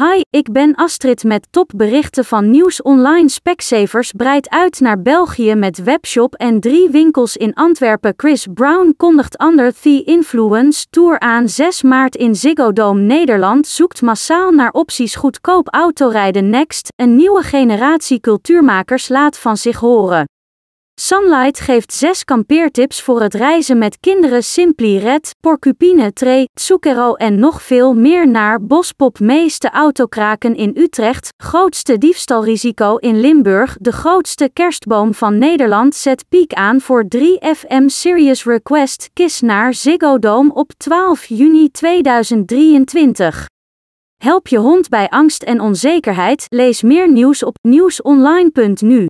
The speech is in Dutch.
Hi, ik ben Astrid met topberichten van Nieuws Online. Specsavers breidt uit naar België met webshop en drie winkels in Antwerpen. Chris Brown kondigt Under The Influence Tour aan 6 maart in Ziggo Dome Nederland. Zoekt massaal naar opties goedkoop autorijden. Next, een nieuwe generatie cultuurmakers laat van zich horen. Sunlight geeft 6 kampeertips voor het reizen met kinderen Simply Red, Porcupine Tree, Tsukero en nog veel meer naar Bospop meeste autokraken in Utrecht, grootste diefstalrisico in Limburg, de grootste kerstboom van Nederland zet piek aan voor 3FM Serious Request KIS naar Ziggo Dome op 12 juni 2023. Help je hond bij angst en onzekerheid, lees meer nieuws op nieuwsonline.nu.